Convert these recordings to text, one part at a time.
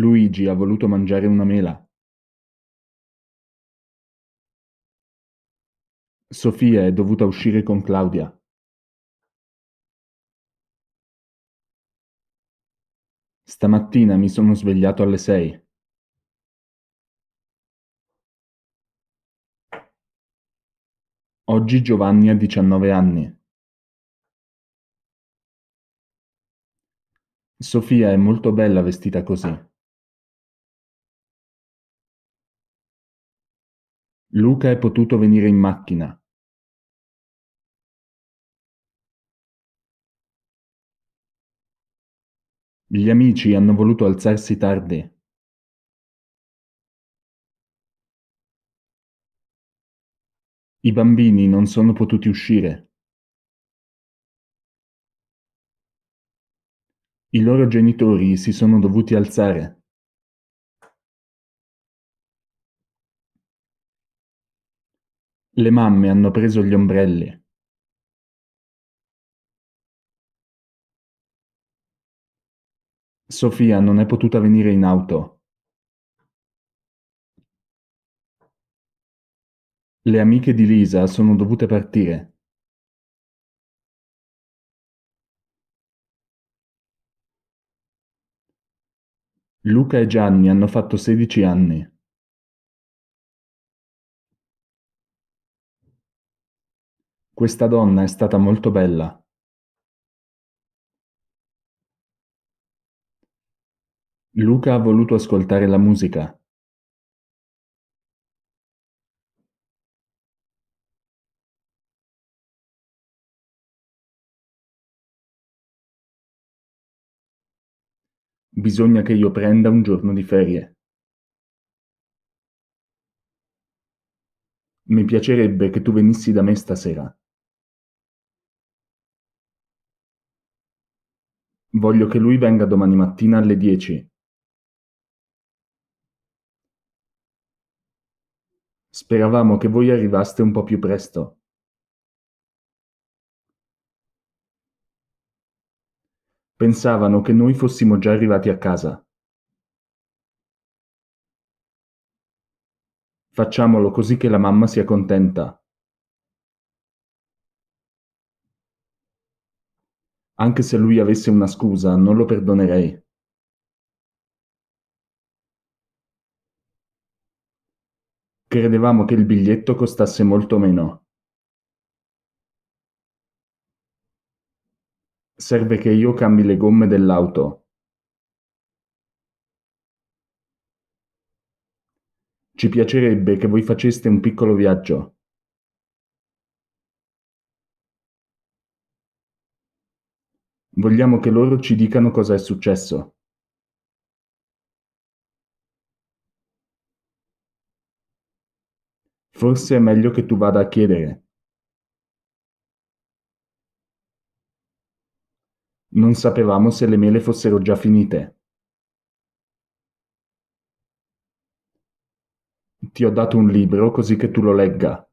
Luigi ha voluto mangiare una mela. Sofia è dovuta uscire con Claudia. Stamattina mi sono svegliato alle sei. Oggi Giovanni ha 19 anni. Sofia è molto bella vestita così. Luca è potuto venire in macchina. Gli amici hanno voluto alzarsi tardi. I bambini non sono potuti uscire. I loro genitori si sono dovuti alzare. Le mamme hanno preso gli ombrelli. Sofia non è potuta venire in auto. Le amiche di Lisa sono dovute partire. Luca e Gianni hanno fatto sedici anni. Questa donna è stata molto bella. Luca ha voluto ascoltare la musica. Bisogna che io prenda un giorno di ferie. Mi piacerebbe che tu venissi da me stasera. Voglio che lui venga domani mattina alle 10. Speravamo che voi arrivaste un po' più presto. Pensavano che noi fossimo già arrivati a casa. Facciamolo così che la mamma sia contenta. Anche se lui avesse una scusa, non lo perdonerei. Credevamo che il biglietto costasse molto meno. Serve che io cambi le gomme dell'auto. Ci piacerebbe che voi faceste un piccolo viaggio. Vogliamo che loro ci dicano cosa è successo. Forse è meglio che tu vada a chiedere. Non sapevamo se le mele fossero già finite. Ti ho dato un libro così che tu lo legga.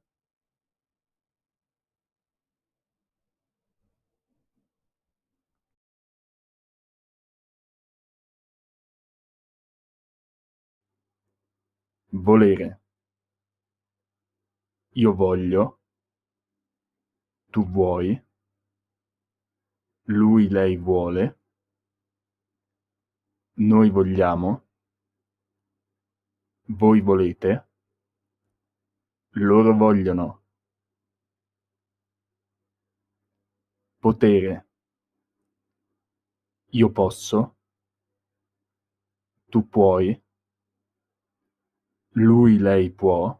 volere. Io voglio. Tu vuoi. Lui, lei vuole. Noi vogliamo. Voi volete. Loro vogliono. Potere. Io posso. Tu puoi lui, lei può,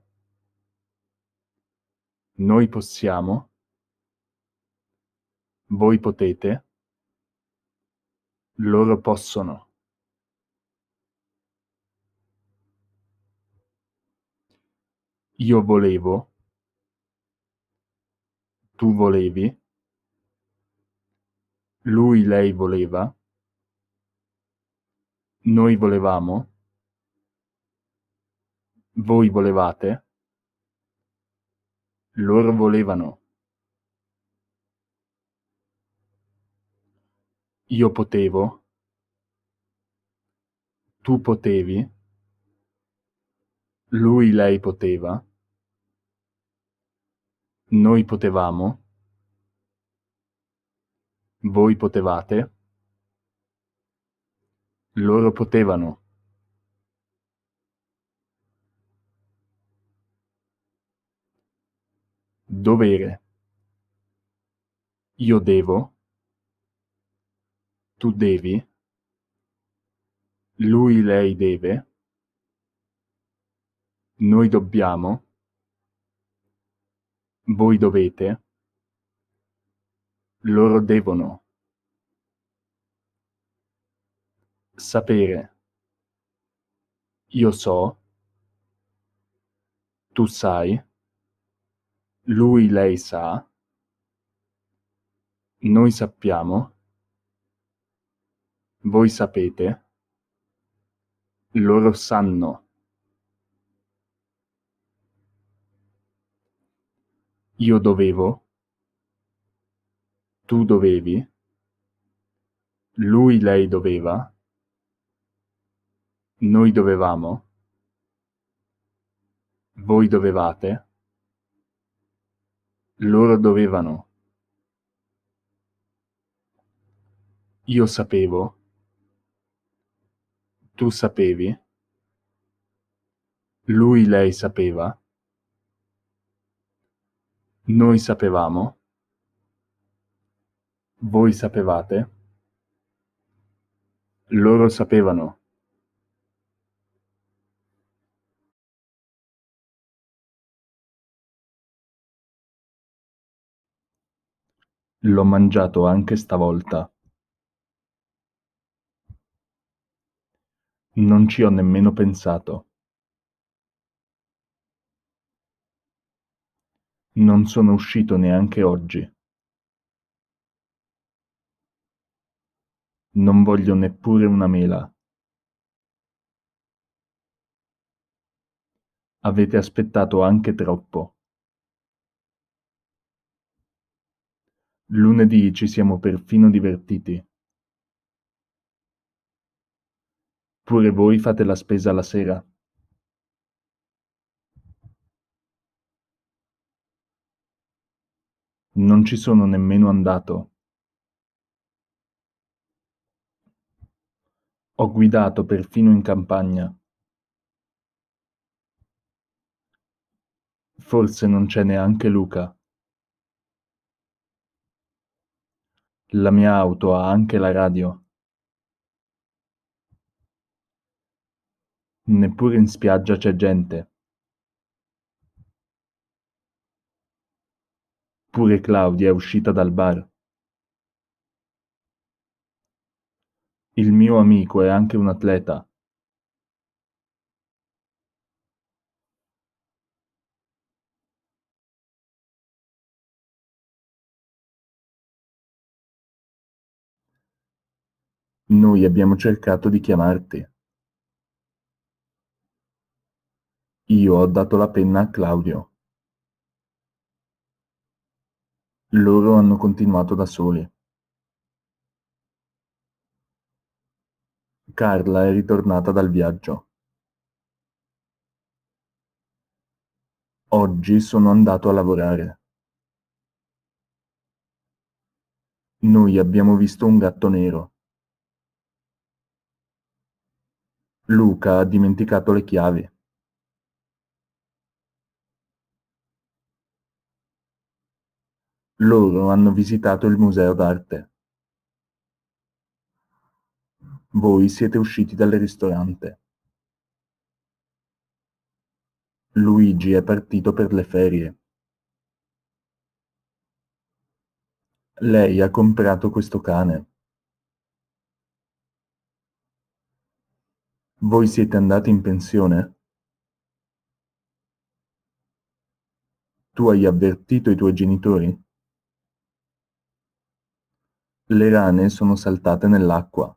noi possiamo, voi potete, loro possono. Io volevo, tu volevi, lui, lei voleva, noi volevamo, voi volevate? Loro volevano. Io potevo? Tu potevi? Lui, lei poteva? Noi potevamo? Voi potevate? Loro potevano. dovere. Io devo. Tu devi. Lui, lei deve. Noi dobbiamo. Voi dovete. Loro devono. Sapere. Io so. Tu sai lui, lei sa, noi sappiamo, voi sapete, loro sanno. Io dovevo, tu dovevi, lui, lei doveva, noi dovevamo, voi dovevate, loro dovevano. Io sapevo. Tu sapevi. Lui, lei sapeva. Noi sapevamo. Voi sapevate. Loro sapevano. L'ho mangiato anche stavolta. Non ci ho nemmeno pensato. Non sono uscito neanche oggi. Non voglio neppure una mela. Avete aspettato anche troppo. Lunedì ci siamo perfino divertiti. Pure voi fate la spesa la sera? Non ci sono nemmeno andato. Ho guidato perfino in campagna. Forse non c'è neanche Luca. La mia auto ha anche la radio. Neppure in spiaggia c'è gente. Pure Claudia è uscita dal bar. Il mio amico è anche un atleta. Noi abbiamo cercato di chiamarti. Io ho dato la penna a Claudio. Loro hanno continuato da soli. Carla è ritornata dal viaggio. Oggi sono andato a lavorare. Noi abbiamo visto un gatto nero. Luca ha dimenticato le chiavi. Loro hanno visitato il museo d'arte. Voi siete usciti dal ristorante. Luigi è partito per le ferie. Lei ha comprato questo cane. Voi siete andati in pensione? Tu hai avvertito i tuoi genitori? Le rane sono saltate nell'acqua.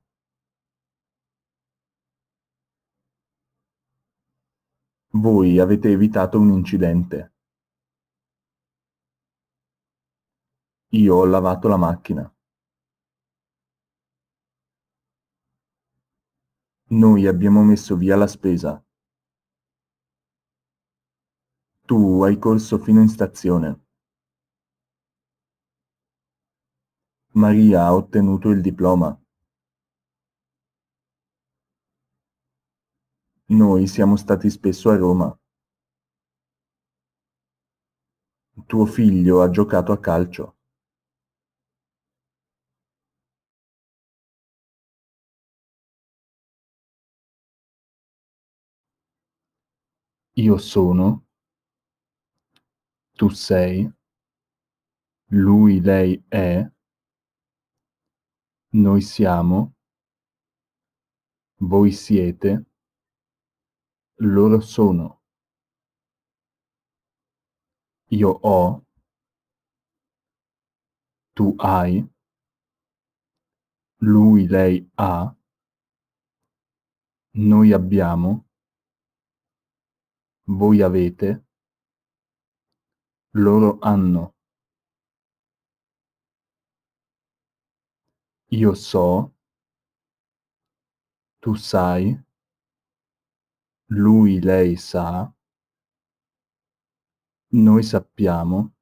Voi avete evitato un incidente. Io ho lavato la macchina. Noi abbiamo messo via la spesa. Tu hai corso fino in stazione. Maria ha ottenuto il diploma. Noi siamo stati spesso a Roma. Tuo figlio ha giocato a calcio. Io sono, tu sei, lui, lei è, noi siamo, voi siete, loro sono, io ho, tu hai, lui, lei ha, noi abbiamo, voi avete, loro hanno. Io so, tu sai, lui, lei sa, noi sappiamo,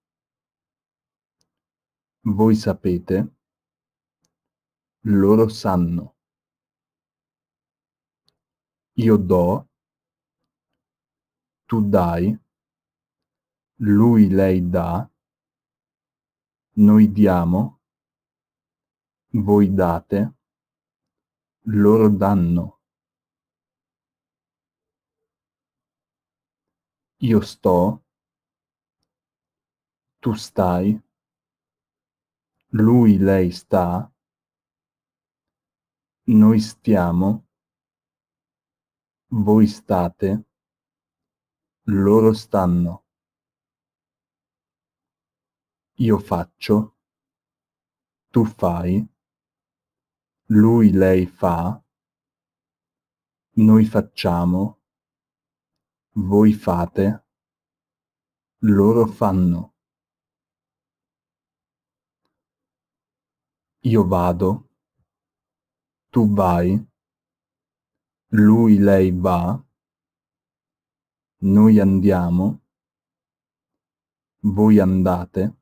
voi sapete, loro sanno. Io do, tu dai, lui lei dà, noi diamo, voi date, loro danno. Io sto, tu stai, lui lei sta, noi stiamo, voi state, loro stanno. Io faccio, tu fai, lui lei fa, noi facciamo, voi fate, loro fanno. Io vado, tu vai, lui lei va, noi andiamo, voi andate,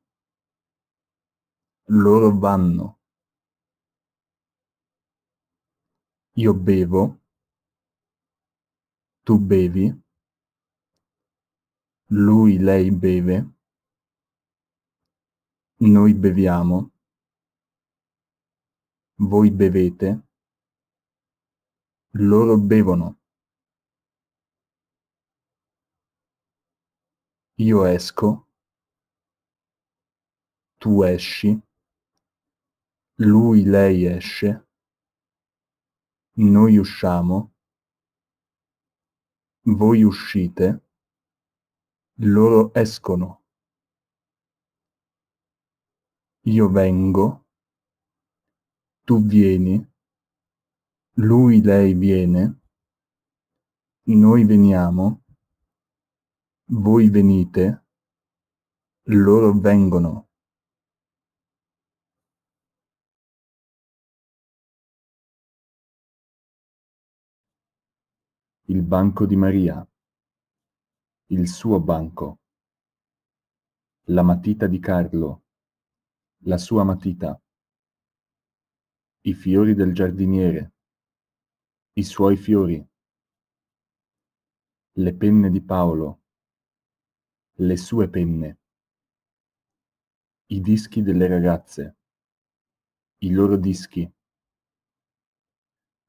loro vanno. Io bevo, tu bevi, lui, lei beve, noi beviamo, voi bevete, loro bevono. Io esco, tu esci, lui, lei esce, noi usciamo, voi uscite, loro escono. Io vengo, tu vieni, lui, lei viene, noi veniamo, voi venite, loro vengono. Il banco di Maria. Il suo banco. La matita di Carlo. La sua matita. I fiori del giardiniere. I suoi fiori. Le penne di Paolo le sue penne. I dischi delle ragazze. I loro dischi.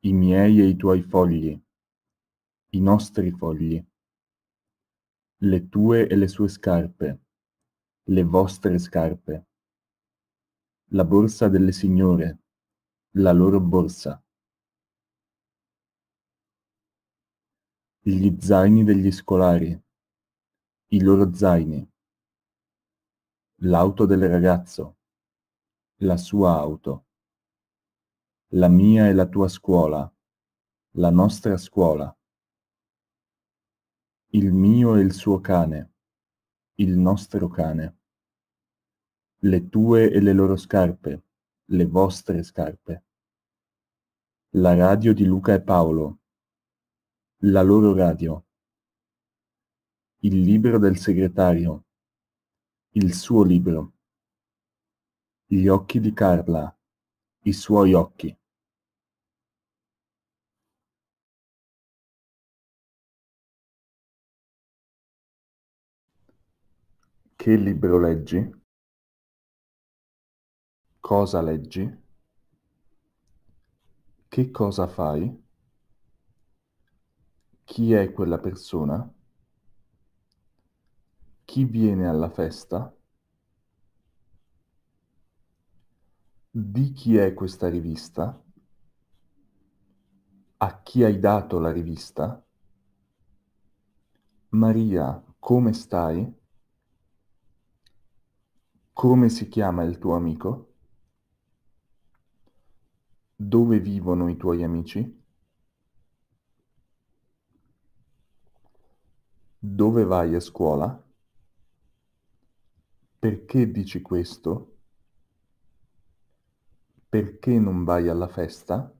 I miei e i tuoi fogli. I nostri fogli. Le tue e le sue scarpe. Le vostre scarpe. La borsa delle signore. La loro borsa. Gli zaini degli scolari i loro zaini, l'auto del ragazzo, la sua auto, la mia e la tua scuola, la nostra scuola, il mio e il suo cane, il nostro cane, le tue e le loro scarpe, le vostre scarpe, la radio di Luca e Paolo, la loro radio, il libro del segretario. Il suo libro. Gli occhi di Carla. I suoi occhi. Che libro leggi? Cosa leggi? Che cosa fai? Chi è quella persona? Chi viene alla festa? Di chi è questa rivista? A chi hai dato la rivista? Maria, come stai? Come si chiama il tuo amico? Dove vivono i tuoi amici? Dove vai a scuola? Perché dici questo? Perché non vai alla festa?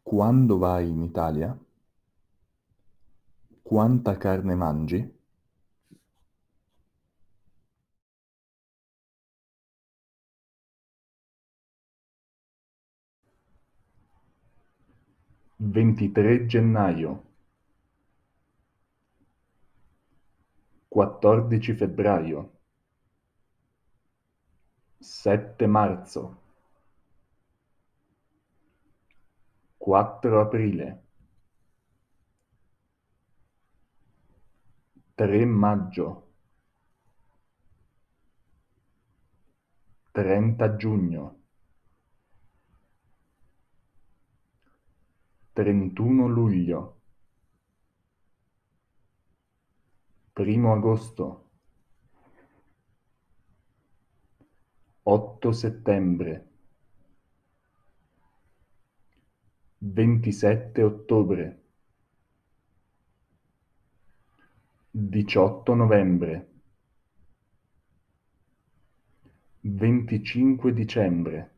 Quando vai in Italia? Quanta carne mangi? Ventitré gennaio Quattordici febbraio Sette marzo Quattro aprile Tre maggio Trenta giugno Trentuno luglio Primo agosto. 8 settembre. 27 ottobre. 18 novembre. 25 dicembre.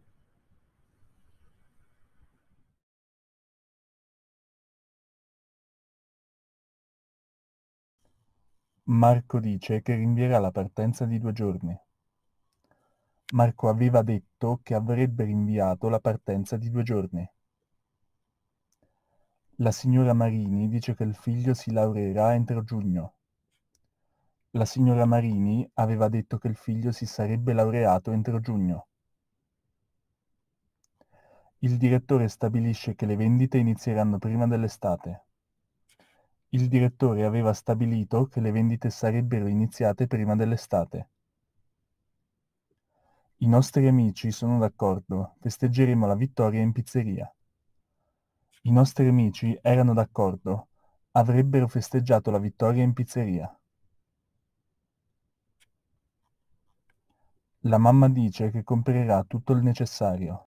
Marco dice che rinvierà la partenza di due giorni. Marco aveva detto che avrebbe rinviato la partenza di due giorni. La signora Marini dice che il figlio si laureerà entro giugno. La signora Marini aveva detto che il figlio si sarebbe laureato entro giugno. Il direttore stabilisce che le vendite inizieranno prima dell'estate. Il direttore aveva stabilito che le vendite sarebbero iniziate prima dell'estate. I nostri amici sono d'accordo, festeggeremo la vittoria in pizzeria. I nostri amici erano d'accordo, avrebbero festeggiato la vittoria in pizzeria. La mamma dice che comprerà tutto il necessario.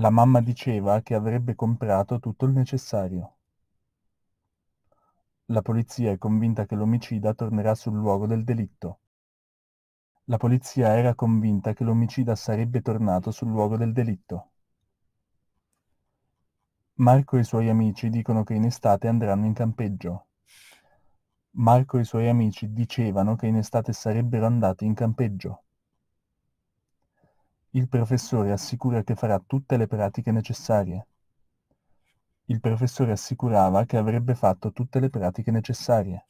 La mamma diceva che avrebbe comprato tutto il necessario. La polizia è convinta che l'omicida tornerà sul luogo del delitto. La polizia era convinta che l'omicida sarebbe tornato sul luogo del delitto. Marco e i suoi amici dicono che in estate andranno in campeggio. Marco e i suoi amici dicevano che in estate sarebbero andati in campeggio. Il professore assicura che farà tutte le pratiche necessarie. Il professore assicurava che avrebbe fatto tutte le pratiche necessarie.